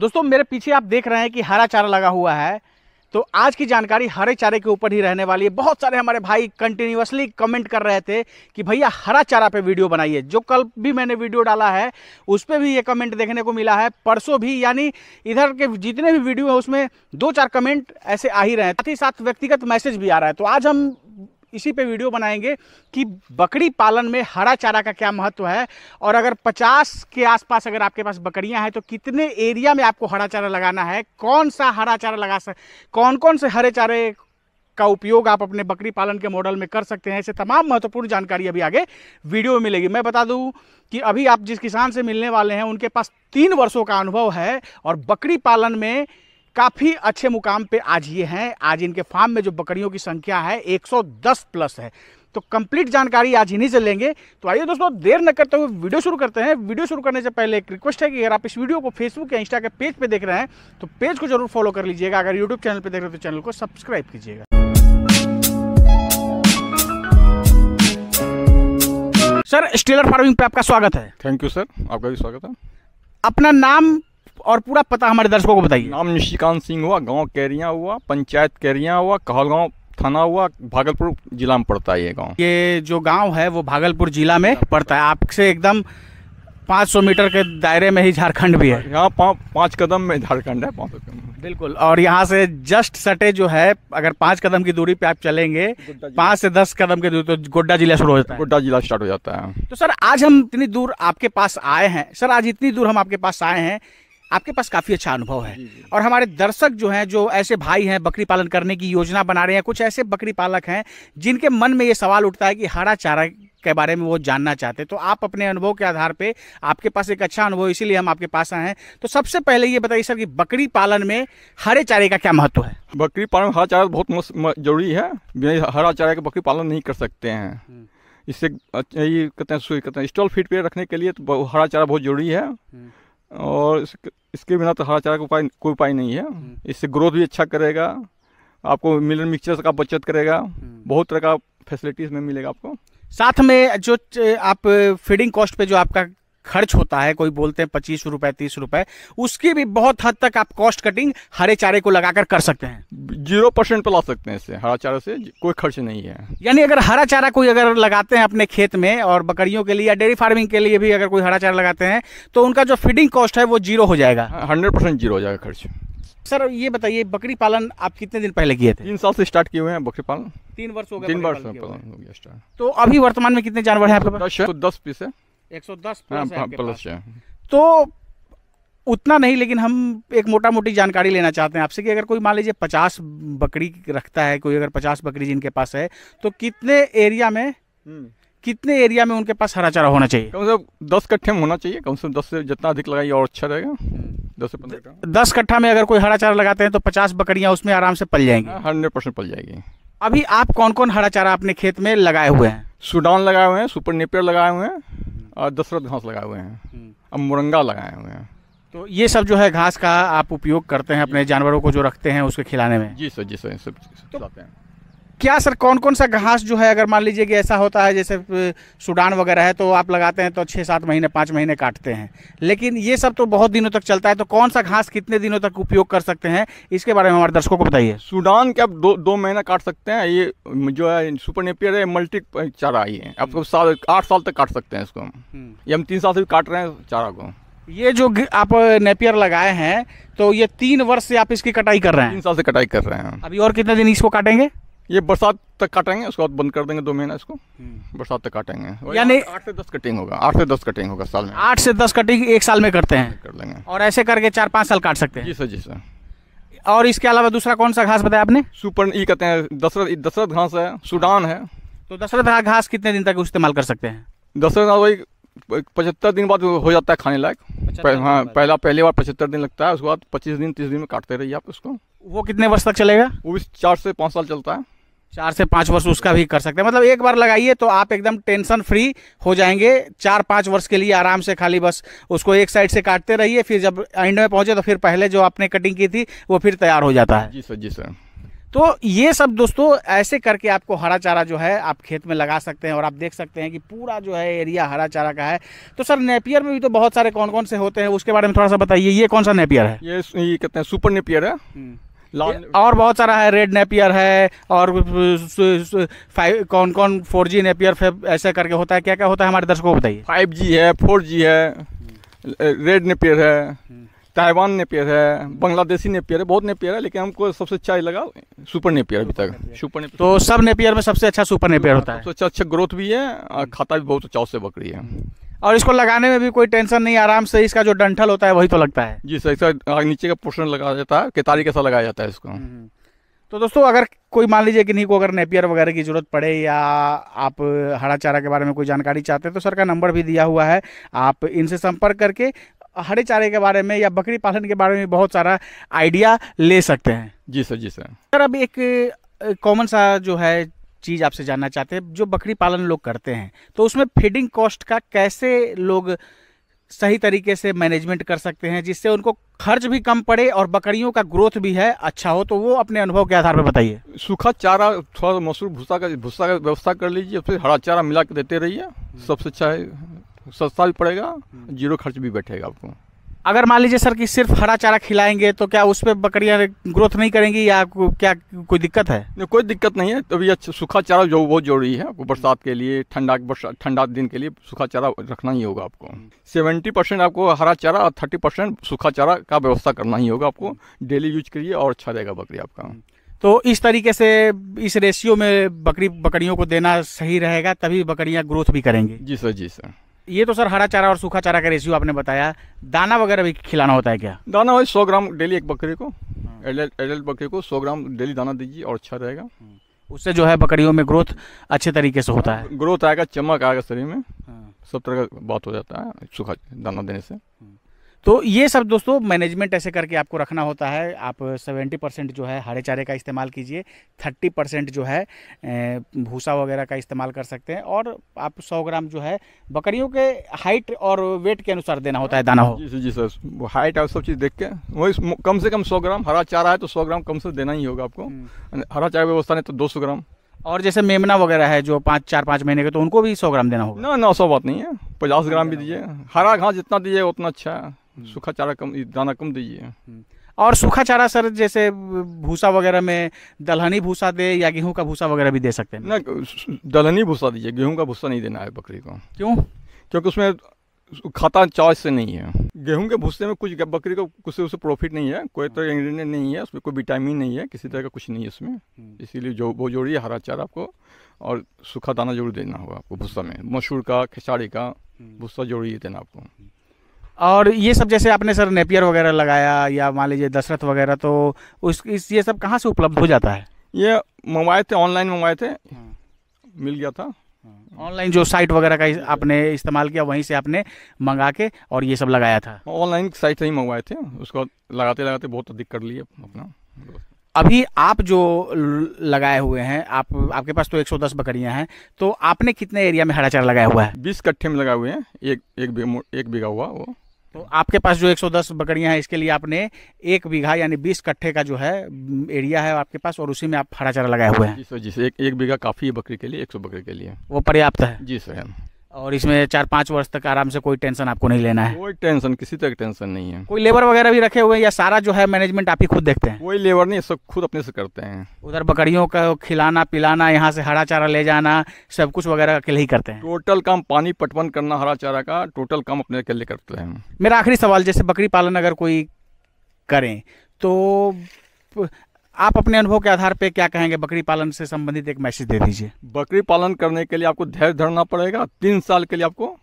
दोस्तों मेरे पीछे आप देख रहे हैं कि हरा चारा लगा हुआ है तो आज की जानकारी हरे चारे के ऊपर ही रहने वाली है बहुत सारे हमारे भाई कंटिन्यूसली कमेंट कर रहे थे कि भैया हरा चारा पे वीडियो बनाइए जो कल भी मैंने वीडियो डाला है उस पर भी ये कमेंट देखने को मिला है परसों भी यानी इधर के जितने भी वीडियो है उसमें दो चार कमेंट ऐसे आ ही रहे हैं साथ ही साथ व्यक्तिगत मैसेज भी आ रहा है तो आज हम इसी पे वीडियो बनाएंगे कि बकरी पालन में हरा चारा का क्या महत्व है और अगर 50 के आसपास अगर आपके पास बकरियां हैं तो कितने एरिया में आपको हरा चारा लगाना है कौन सा हरा चारा लगा सक कौन कौन से हरे चारे का उपयोग आप अपने बकरी पालन के मॉडल में कर सकते हैं ऐसे तमाम महत्वपूर्ण जानकारी अभी आगे वीडियो में मिलेगी मैं बता दूं कि अभी आप जिस किसान से मिलने वाले हैं उनके पास तीन वर्षों का अनुभव है और बकरी पालन में काफ़ी अच्छे मुकाम पे आज ये हैं आज इनके फार्म में जो बकरियों की संख्या है 110 प्लस है तो कंप्लीट जानकारी आज इन्हीं से लेंगे तो आइए दोस्तों देर न करते हुए वीडियो शुरू करते हैं वीडियो शुरू करने से पहले एक रिक्वेस्ट है कि अगर आप इस वीडियो को फेसबुक या इंस्टा के पेज पर देख रहे हैं तो पेज को जरूर फॉलो कर लीजिएगा अगर यूट्यूब चैनल पर देख रहे हैं तो चैनल को सब्सक्राइब कीजिएगा सर स्टेलर फार्मिंग पे आपका स्वागत है थैंक यू सर आपका भी स्वागत है अपना नाम और पूरा पता हमारे दर्शकों को बताइए नाम निशिकांत सिंह हुआ गांव कैरिया हुआ पंचायत कैरिया हुआ कहलगांव थाना हुआ भागलपुर जिला में पड़ता है ये गांव ये जो गांव है वो भागलपुर जिला में पड़ता है आपसे एकदम 500 मीटर के दायरे में ही झारखंड भी है यहाँ पा, पाँच कदम में झारखंड है पाँच कदम बिल्कुल और यहाँ से जस्ट सटे जो है अगर पाँच कदम की दूरी पे आप चलेंगे पाँच से दस कदम की दूरी तो गोड्डा जिला शुरू हो जाता है गोड्डा जिला स्टार्ट हो जाता है तो सर आज हम इतनी दूर आपके पास आए हैं सर आज इतनी दूर हम आपके पास आए हैं आपके पास काफ़ी अच्छा अनुभव है और हमारे दर्शक जो हैं जो ऐसे भाई हैं बकरी पालन करने की योजना बना रहे हैं कुछ ऐसे बकरी पालक हैं जिनके मन में ये सवाल उठता है कि हरा चारा के बारे में वो जानना चाहते हैं तो आप अपने अनुभव के आधार पे आपके पास एक अच्छा अनुभव इसीलिए हम आपके पास आए हैं तो सबसे पहले ये बताइए सर कि बकरी पालन में हरे चारे का क्या महत्व है बकरी पालन में हरा चारा बहुत जरूरी है हरा चारा का बकरी पालन नहीं कर सकते हैं हम्म। इससे अच्छा ये कहते हैं कहते हैं स्टॉल फीट पे रखने के लिए तो हरा चारा बहुत जरूरी है हम्म। और इसके बिना तो हरा चारा का उपाय कोई उपाय नहीं है हम्म। इससे ग्रोथ भी अच्छा करेगा आपको मिलन मिक्सचर का बचत करेगा हम्म। बहुत तरह का फैसिलिटीज़ में मिलेगा आपको साथ में जो आप फीडिंग कॉस्ट पे जो आपका खर्च होता है कोई बोलते हैं पच्चीस रुपए तीस रुपए उसकी भी बहुत हद तक आप कॉस्ट कटिंग हरे चारे को लगाकर कर सकते हैं जीरो परसेंट पे ला सकते हैं इससे हरा चारा से कोई खर्च नहीं है यानी अगर हरा चारा कोई अगर लगाते हैं अपने खेत में और बकरियों के लिए या डेयरी फार्मिंग के लिए भी अगर कोई हरा चारा लगाते हैं तो उनका जो फीडिंग कॉस्ट है वो जीरो हो जाएगा हाँ, हंड्रेड परसेंट जीरो हो जाएगा खर्च सर ये बताइए बकरी पालन आप कितने दिन पहले किए थे तीन साल से स्टार्ट किए हुए हैं बकरी पालन तीन वर्ष हो गए तीन वर्ष हो गया स्टार्ट तो अभी वर्तमान में कितने जानवर हैं आपके पास तो दस पीस है 110 हाँ, प्लस हाँ, है तो उतना नहीं लेकिन हम एक मोटा मोटी जानकारी लेना चाहते हैं आपसे कि अगर कोई मान लीजिए पचास बकरी रखता है कोई अगर पचास बकरी जिनके पास है तो कितने एरिया में हम्म। कितने एरिया में उनके पास हरा चारा होना चाहिए कम से कम दस कट्ठे में होना चाहिए कम से कम दस से जितना अधिक लगाइए और अच्छा रहेगा हम्म। दस से पंद्रह दस कट्ठा में अगर कोई हरा चारा लगाते हैं तो पचास बकरियां उसमें आराम से पल जाएंगी हाँ, हंड्रेड परसेंट पल जाएगी अभी आप कौन कौन हरा चारा अपने खेत में लगाए हुए हैं सुडाउन लगाए हुए हैं सुपर नेपियर लगाए हुए हैं और दशरथ घास लगाए हुए हैं हम्म। अब मुरंगा लगाए हुए हैं तो ये सब जो है घास का आप उपयोग करते हैं अपने जानवरों को जो रखते हैं उसके खिलाने में जी सर जी सर सब तो खिलाते हैं क्या सर कौन कौन सा घास जो है अगर मान लीजिए कि ऐसा होता है जैसे सूडान वगैरह है तो आप लगाते हैं तो छः सात महीने पाँच महीने काटते हैं लेकिन ये सब तो बहुत दिनों तक चलता है तो कौन सा घास कितने दिनों तक उपयोग कर सकते हैं इसके बारे में हमारे दर्शकों को बताइए सूडान के आप दो दो महीना काट सकते हैं ये जो है सुपर नेपियर है मल्टी चारा ये आपको साल आठ साल तक काट सकते हैं इसको हम हम्म। ये हम तीन साल से भी काट रहे हैं चारा को ये जो आप नेपियर लगाए हैं तो ये तीन वर्ष से आप इसकी कटाई कर रहे हैं तीन साल से कटाई कर रहे हैं अभी और कितने दिन इसको काटेंगे ये बरसात तक काटेंगे उसके बाद बंद कर देंगे दो महीना इसको हम्म। बरसात तक काटेंगे यानी आठ से दस कटिंग होगा आठ से दस कटिंग होगा साल में आठ से दस कटिंग एक साल में करते हैं कर लेंगे और ऐसे करके चार पाँच साल काट सकते हैं जी सर जी सर और इसके अलावा दूसरा कौन सा घास बताया आपने सुपर ई कहते हैं दशरथ दशरथ घास है सूडान है तो दशरथ घास कितने दिन तक इस्तेमाल कर सकते हैं दशरथ घास वही पचहत्तर दिन बाद हो जाता है खाने लायक हाँ पहला पहली बार पचहत्तर दिन लगता है उसके बाद पच्चीस दिन तीस दिन में काटते रहिए आप उसको वो कितने वर्ष तक चलेगा वो भी चार से पाँच साल चलता है चार से पाँच वर्ष उसका भी कर सकते हैं मतलब एक बार लगाइए तो आप एकदम टेंशन फ्री हो जाएंगे चार पाँच वर्ष के लिए आराम से खाली बस उसको एक साइड से काटते रहिए फिर जब एंड में पहुंचे तो फिर पहले जो आपने कटिंग की थी वो फिर तैयार हो जाता है जी सर जी सर तो ये सब दोस्तों ऐसे करके आपको हरा चारा जो है आप खेत में लगा सकते हैं और आप देख सकते हैं कि पूरा जो है एरिया हरा चारा का है तो सर नेपियर में भी तो बहुत सारे कौन कौन से होते हैं उसके बारे में थोड़ा सा बताइए ये कौन सा नेपियर है ये, ये कहते हैं सुपर नेपियर है हम्म। और बहुत सारा है रेड नेपियर है और फाइव कौन कौन फोर जी नेपियर ऐसे करके होता है क्या क्या होता है हमारे दर्शकों को बताइए फाइव जी है फोर जी है रेड नेपियर है ताइवान नेपियर है बांग्लादेशी नेपियर है बहुत नेपियर है लेकिन हमको सबसे अच्छा लगा सुपर नेपियर अभी तक सुपर नेपियर तो सब नेपियर में सबसे अच्छा सुपर नेपियर होता है सबसे अच्छा अच्छा ग्रोथ भी है और खाता भी बहुत अच्छा उससे बकरी है और इसको लगाने में भी कोई टेंशन नहीं आराम से इसका जो डंठल होता है वही तो लगता है जी सर इसका नीचे का पोर्शन लगाया जाता है केतारी कैसा लगाया जाता है इसको हम्म, हम्म। तो दोस्तों अगर कोई मान लीजिए किन्हीं को अगर नेपियर वगैरह की ज़रूरत पड़े या आप हरा चारा के बारे में कोई जानकारी चाहते हैं तो सर का नंबर भी दिया हुआ है आप इनसे संपर्क करके हरे चारे के बारे में या बकरी पालन के बारे में बहुत सारा आइडिया ले सकते हैं जी सर जी सर सर अब एक कॉमन सा जो है चीज़ आपसे जानना चाहते हैं जो बकरी पालन लोग करते हैं तो उसमें फीडिंग कॉस्ट का कैसे लोग सही तरीके से मैनेजमेंट कर सकते हैं जिससे उनको खर्च भी कम पड़े और बकरियों का ग्रोथ भी है अच्छा हो तो वो अपने अनुभव के आधार पर बताइए सूखा चारा थोड़ा मसूर भूसा का भूसा का व्यवस्था कर लीजिए फिर हरा चारा मिला के देते रहिए हम्म। सबसे अच्छा है सस्ता भी पड़ेगा हम्म। जीरो खर्च भी बैठेगा आपको अगर मान लीजिए सर कि सिर्फ हरा चारा खिलाएंगे तो क्या उस पर बकरियाँ ग्रोथ नहीं करेंगी या क्या कोई दिक्कत है नहीं कोई दिक्कत नहीं है तो अच्छा सूखा चारा जो बहुत जरूरी है आपको बरसात के लिए ठंडा ठंडा दिन के लिए सूखा चारा रखना ही होगा आपको हम्म। सेवेंटी परसेंट आपको हरा चारा और थर्टी परसेंट सूखा चारा का व्यवस्था करना ही होगा आपको डेली यूज करिए और अच्छा रहेगा बकरी आपका हम्म। तो इस तरीके से इस रेशियो में बकरी बकरियों को देना सही रहेगा तभी बकरियाँ ग्रोथ भी करेंगी जी सर जी सर ये तो सर हरा चारा और सूखा चारा का रेशियो आपने बताया दाना वगैरह भी खिलाना होता है क्या दाना वही सौ ग्राम डेली एक बकरे को हाँ। एडल्ट बकरी बकरे को सौ ग्राम डेली दाना दीजिए और अच्छा रहेगा हाँ। उससे जो है बकरियों में ग्रोथ अच्छे तरीके से होता हाँ, है ग्रोथ आएगा चमक आएगा शरीर में सब तरह का बात हो जाता है सूखा दाना देने से तो ये सब दोस्तों मैनेजमेंट ऐसे करके आपको रखना होता है आप 70 परसेंट जो है हरे चारे का इस्तेमाल कीजिए 30 परसेंट जो है भूसा वगैरह का इस्तेमाल कर सकते हैं और आप 100 ग्राम जो है बकरियों के हाइट और वेट के अनुसार देना होता है दाना हो जी जी सर हाइट और सब चीज़ देख के वही कम से कम सौ ग्राम हरा चारा है तो सौ ग्राम कम से देना ही होगा आपको हम्म। हरा चारा व्यवस्था नहीं तो दो ग्राम और जैसे मेमना वगैरह है जो पाँच चार पाँच महीने के तो उनको भी सौ ग्राम देना होगा ना ना सौ बात नहीं है पचास ग्राम भी दीजिए हरा घास जितना दीजिए उतना अच्छा है हम्म। सूखा चारा कम दाना कम दीजिए हम्म। और सूखा चारा सर जैसे भूसा वगैरह में दलहनी भूसा दे या गेहूं का भूसा वगैरह भी दे सकते हैं ना दलहनी भूसा दीजिए गेहूं का भूसा नहीं देना है बकरी को क्यों क्योंकि उसमें खाता चॉइस से नहीं है गेहूं के भूसे में कुछ बकरी को कुछ उसे प्रॉफिट नहीं है कोई तरह तो हाँ। इंग्रीडियंट नहीं है उसमें कोई विटामिन नहीं है किसी तरह का कुछ नहीं है उसमें हम्म। इसीलिए जो वो जोड़िए हरा चारा आपको और सूखा दाना जरूर देना होगा आपको भूसा में मसूर का खिचाड़ी का भूसा जोड़िए देना आपको और ये सब जैसे आपने सर नेपियर वगैरह लगाया या मान लीजिए दशरथ वगैरह तो उस इस ये सब कहाँ से उपलब्ध हो जाता है ये मंगवाए थे ऑनलाइन मंगवाए थे हम्म। मिल गया था हम्म। ऑनलाइन जो साइट वगैरह का आपने इस्तेमाल किया वहीं से आपने मंगा के और ये सब लगाया था ऑनलाइन साइट से ही मंगवाए थे उसको लगाते लगाते बहुत अधिक कर लिए अपना अभी आप जो लगाए हुए हैं आप आपके पास तो 110 बकरियां हैं तो आपने कितने एरिया में हरा चारा लगाया हुआ है 20 कट्ठे में लगाए हुए हैं एक एक बीघा हुआ वो तो आपके पास जो 110 बकरियां हैं इसके लिए आपने एक बीघा यानी 20 कट्ठे का जो है एरिया है आपके पास और उसी में आप हरा चारा लगाए हुए हैं जी सर जी सर एक, एक बीघा काफ़ी है बकरी के लिए 100 बकरी के लिए वो पर्याप्त है जी सर और इसमें चार पाँच वर्ष तक आराम से कोई टेंशन आपको नहीं लेना है कोई टेंशन किसी तरह टेंशन नहीं है कोई लेबर वगैरह भी रखे हुए हैं या सारा जो है मैनेजमेंट आप ही खुद देखते हैं कोई लेबर नहीं सब खुद अपने से करते हैं उधर बकरियों का खिलाना पिलाना यहाँ से हरा चारा ले जाना सब कुछ वगैरह अकेले ही करते हैं टोटल काम पानी पटवन करना हरा चारा का टोटल काम अपने अकेले करते हैं मेरा आखिरी सवाल जैसे बकरी पालन अगर कोई करें तो आप अपने अनुभव के आधार पर क्या कहेंगे बकरी पालन से संबंधित एक मैसेज दे दीजिए बकरी पालन करने के लिए आपको धैर्य धरना पड़ेगा तीन साल के लिए आपको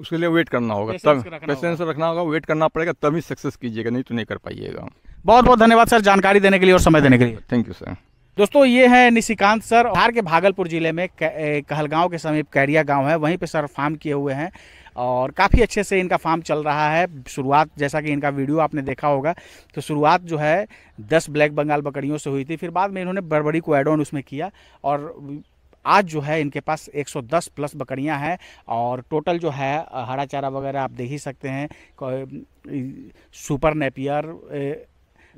उसके लिए वेट करना होगा तब पेशेंस रखना होगा वेट करना पड़ेगा तभी सक्सेस कीजिएगा नहीं तो नहीं कर पाइएगा बहुत बहुत धन्यवाद सर जानकारी देने के लिए और समय देने के लिए थैंक यू सर दोस्तों ये है निशिकांत सर बिहार के भागलपुर जिले में कहलगांव के समीप कैरिया गांव है वहीं पे सर फार्म किए हुए हैं और काफ़ी अच्छे से इनका फार्म चल रहा है शुरुआत जैसा कि इनका वीडियो आपने देखा होगा तो शुरुआत जो है दस ब्लैक बंगाल बकरियों से हुई थी फिर बाद में इन्होंने बड़बड़ी को एड ऑन उसमें किया और आज जो है इनके पास 110 प्लस बकरियां हैं और टोटल जो है हरा चारा वगैरह आप देख ही सकते हैं सुपर नेपियर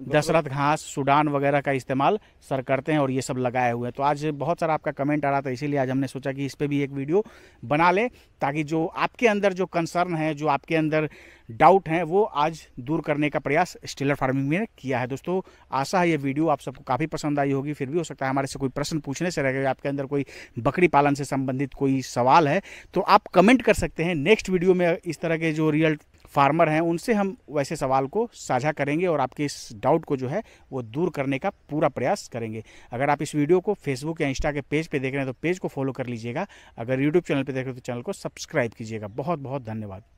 मतलब दशरथ घास सुडान वगैरह का इस्तेमाल सर करते हैं और ये सब लगाए हुए हैं तो आज बहुत सारा आपका कमेंट आ रहा था इसीलिए आज हमने सोचा कि इस पर भी एक वीडियो बना लें ताकि जो आपके अंदर जो कंसर्न है जो आपके अंदर डाउट हैं वो आज दूर करने का प्रयास स्टिलर फार्मिंग में किया है दोस्तों आशा है ये वीडियो आप सबको काफ़ी पसंद आई होगी फिर भी हो सकता है हमारे से कोई प्रश्न पूछने से रह गए आपके अंदर कोई बकरी पालन से संबंधित कोई सवाल है तो आप कमेंट कर सकते हैं नेक्स्ट वीडियो में इस तरह के जो रियल फार्मर हैं उनसे हम वैसे सवाल को साझा करेंगे और आपके इस डाउट को जो है वो दूर करने का पूरा प्रयास करेंगे अगर आप इस वीडियो को फेसबुक या इंस्टा के पेज पे देख रहे हैं तो पेज को फॉलो कर लीजिएगा अगर यूट्यूब चैनल पे देख रहे हैं तो चैनल को सब्सक्राइब कीजिएगा बहुत बहुत धन्यवाद